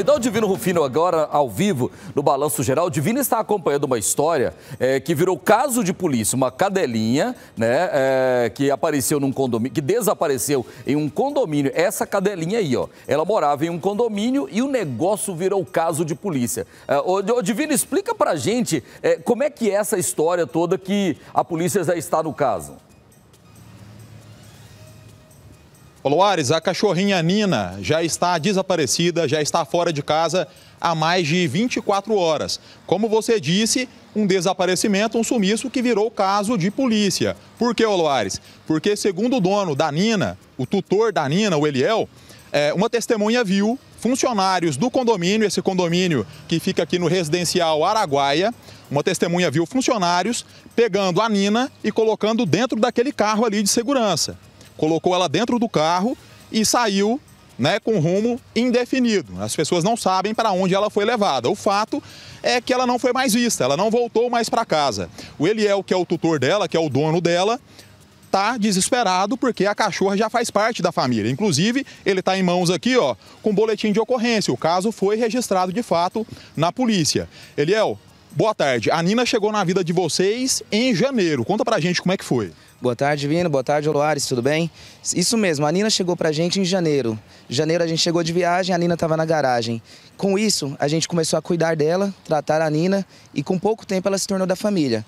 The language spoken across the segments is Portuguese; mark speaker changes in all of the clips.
Speaker 1: Me dá o Divino Rufino agora ao vivo no Balanço Geral. O Divino está acompanhando uma história é, que virou caso de polícia, uma cadelinha, né, é, que apareceu num condomínio, que desapareceu em um condomínio. Essa cadelinha aí, ó, ela morava em um condomínio e o negócio virou caso de polícia. É, o, Divino explica pra gente é, como é que é essa
Speaker 2: história toda que a polícia já está no caso. Oloares, a cachorrinha Nina já está desaparecida, já está fora de casa há mais de 24 horas. Como você disse, um desaparecimento, um sumiço que virou caso de polícia. Por que, Oloares? Porque, segundo o dono da Nina, o tutor da Nina, o Eliel, é, uma testemunha viu funcionários do condomínio, esse condomínio que fica aqui no residencial Araguaia, uma testemunha viu funcionários pegando a Nina e colocando dentro daquele carro ali de segurança colocou ela dentro do carro e saiu né, com rumo indefinido. As pessoas não sabem para onde ela foi levada. O fato é que ela não foi mais vista, ela não voltou mais para casa. O Eliel, que é o tutor dela, que é o dono dela, está desesperado porque a cachorra já faz parte da família. Inclusive, ele está em mãos aqui, ó, com um boletim de ocorrência. O caso foi registrado de fato na polícia. Eliel, boa tarde. A Nina chegou na vida de
Speaker 3: vocês em janeiro. Conta pra gente como é que foi. Boa tarde, Vino. Boa tarde, Oloares. Tudo bem? Isso mesmo, a Nina chegou pra gente em janeiro. Janeiro a gente chegou de viagem, a Nina estava na garagem. Com isso, a gente começou a cuidar dela, tratar a Nina e com pouco tempo ela se tornou da família.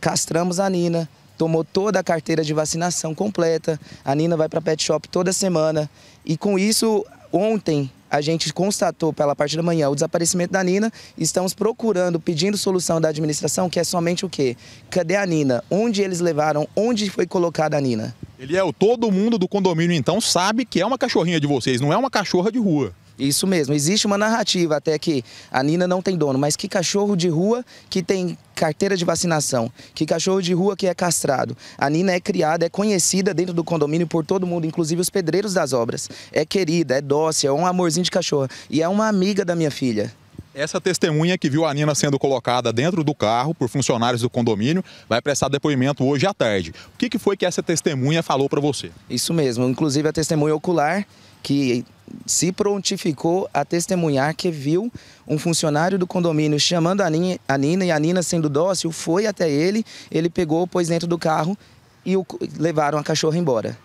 Speaker 3: Castramos a Nina, tomou toda a carteira de vacinação completa. A Nina vai para pet shop toda semana e com isso, ontem a gente constatou pela parte da manhã o desaparecimento da Nina, estamos procurando, pedindo solução da administração, que é somente o quê? Cadê a Nina? Onde eles levaram? Onde foi colocada a Nina?
Speaker 2: Ele é o todo
Speaker 3: mundo do condomínio, então, sabe que é uma cachorrinha de vocês, não é uma cachorra de rua. Isso mesmo. Existe uma narrativa até que a Nina não tem dono, mas que cachorro de rua que tem carteira de vacinação, que cachorro de rua que é castrado. A Nina é criada, é conhecida dentro do condomínio por todo mundo, inclusive os pedreiros das obras. É querida, é dócil, é um amorzinho de cachorro e é uma amiga da minha filha.
Speaker 2: Essa testemunha que viu a Nina sendo colocada dentro do carro por funcionários do condomínio vai prestar depoimento hoje à tarde. O que, que foi que essa testemunha falou para você?
Speaker 3: Isso mesmo, inclusive a testemunha ocular, que se prontificou a testemunhar que viu um funcionário do condomínio chamando a Nina, a Nina e a Nina, sendo dócil, foi até ele, ele pegou, pôs dentro do carro e o, levaram a cachorra embora.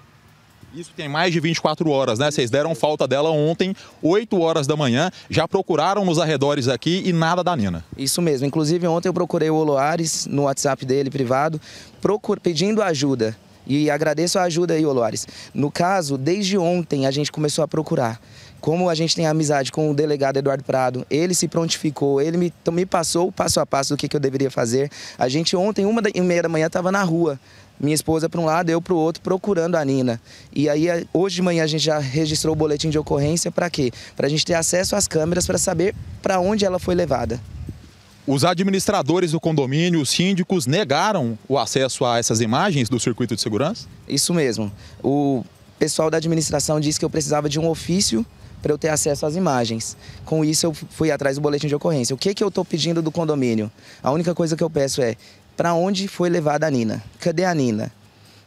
Speaker 2: Isso tem mais de 24 horas, né? Vocês deram falta dela ontem, 8 horas da manhã, já procuraram nos arredores aqui e nada da Nina.
Speaker 3: Isso mesmo. Inclusive, ontem eu procurei o Oloares no WhatsApp dele privado, procur... pedindo ajuda. E agradeço a ajuda aí, Olores. No caso, desde ontem a gente começou a procurar. Como a gente tem amizade com o delegado Eduardo Prado, ele se prontificou, ele me, me passou o passo a passo do que, que eu deveria fazer. A gente ontem, uma e meia da manhã, estava na rua minha esposa para um lado, eu para o outro, procurando a Nina. E aí, hoje de manhã, a gente já registrou o boletim de ocorrência para quê? Para a gente ter acesso às câmeras para saber para onde ela foi levada.
Speaker 2: Os administradores do condomínio, os
Speaker 3: síndicos, negaram o acesso a essas imagens do circuito de segurança? Isso mesmo. O pessoal da administração disse que eu precisava de um ofício para eu ter acesso às imagens. Com isso, eu fui atrás do boletim de ocorrência. O que, que eu estou pedindo do condomínio? A única coisa que eu peço é, para onde foi levada a Nina? Cadê a Nina?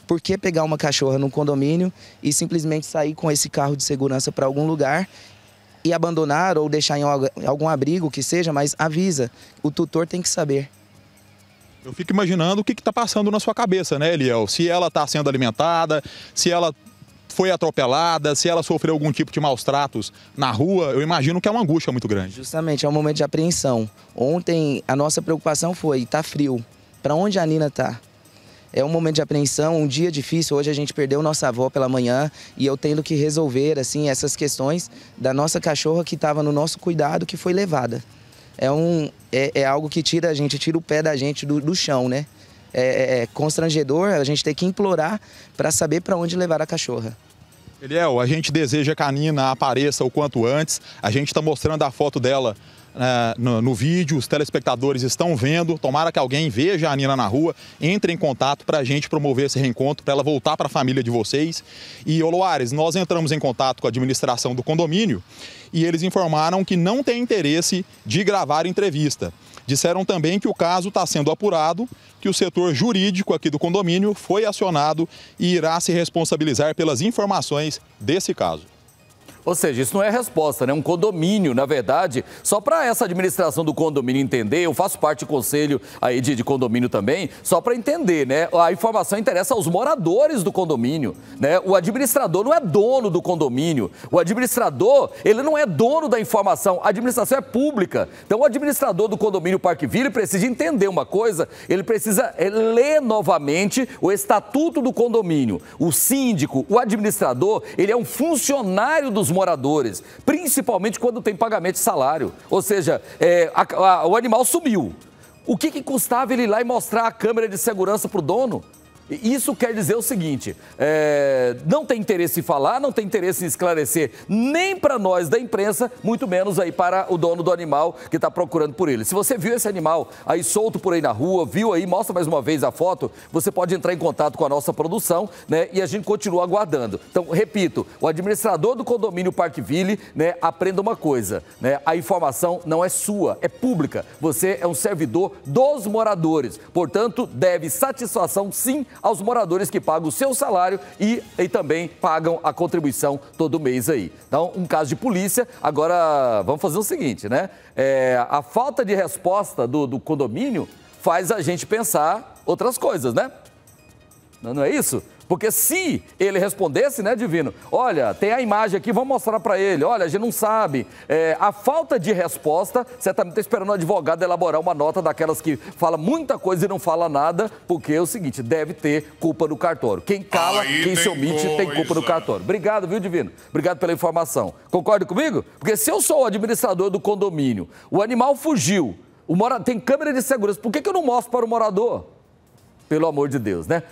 Speaker 3: Por que pegar uma cachorra no condomínio e simplesmente sair com esse carro de segurança para algum lugar e abandonar ou deixar em algum abrigo que seja, mas avisa. O tutor tem que saber.
Speaker 2: Eu fico imaginando o que está passando na sua cabeça, né, Eliel? Se ela está sendo alimentada, se ela foi atropelada, se ela sofreu algum tipo de maus tratos na rua, eu imagino que é uma
Speaker 3: angústia muito grande. Justamente, é um momento de apreensão. Ontem a nossa preocupação foi, está frio. Para onde a Nina está? é um momento de apreensão, um dia difícil. Hoje a gente perdeu nossa avó pela manhã e eu tendo que resolver assim essas questões da nossa cachorra que estava no nosso cuidado, que foi levada. É, um, é, é, algo que tira a gente, tira o pé da gente do, do chão, né? É, é, é constrangedor a gente ter que implorar para saber para onde levar a cachorra.
Speaker 2: Eliel, a gente deseja que a Nina apareça o quanto antes. A gente está mostrando a foto dela é, no, no, vídeo, os telespectadores estão vendo. Tomara que alguém veja a Nina na rua, entre em contato para a gente promover esse reencontro, para ela voltar para a família de vocês. E, Oloares, nós entramos em contato com a administração do condomínio e eles informaram que não tem interesse de gravar entrevista. Disseram também que o caso está sendo apurado, que o setor jurídico aqui do condomínio foi acionado e irá se responsabilizar pelas informações desse caso. Ou seja, isso não é resposta, né? Um condomínio,
Speaker 1: na verdade, só para essa administração do condomínio entender, eu faço parte do conselho aí de, de condomínio também, só para entender, né? A informação interessa aos moradores do condomínio, né? O administrador não é dono do condomínio. O administrador, ele não é dono da informação. A administração é pública. Então, o administrador do condomínio Parque Vila precisa entender uma coisa, ele precisa é, ler novamente o estatuto do condomínio. O síndico, o administrador, ele é um funcionário dos moradores, principalmente quando tem pagamento de salário. Ou seja, é, a, a, o animal sumiu. O que, que custava ele ir lá e mostrar a câmera de segurança para o dono? Isso quer dizer o seguinte: é, não tem interesse em falar, não tem interesse em esclarecer, nem para nós da imprensa, muito menos aí para o dono do animal que está procurando por ele. Se você viu esse animal aí solto por aí na rua, viu aí, mostra mais uma vez a foto, você pode entrar em contato com a nossa produção, né? E a gente continua aguardando. Então, repito, o administrador do condomínio Ville, né? Aprenda uma coisa, né? A informação não é sua, é pública. Você é um servidor dos moradores, portanto, deve satisfação sim aos moradores que pagam o seu salário e, e também pagam a contribuição todo mês aí. Então, um caso de polícia. Agora, vamos fazer o seguinte, né? É, a falta de resposta do, do condomínio faz a gente pensar outras coisas, né? Não é isso? Porque se ele respondesse, né, Divino, olha, tem a imagem aqui, vamos mostrar para ele, olha, a gente não sabe. É, a falta de resposta, certamente está tá esperando o advogado elaborar uma nota daquelas que fala muita coisa e não fala nada, porque é o seguinte, deve ter culpa do cartório. Quem cala, Aí quem se omite, tem culpa do cartório. Obrigado, viu, Divino? Obrigado pela informação. Concorda comigo? Porque se eu sou o administrador do condomínio, o animal fugiu, o mora... tem câmera de segurança, por que, que eu não mostro para o morador? Pelo amor de Deus, né?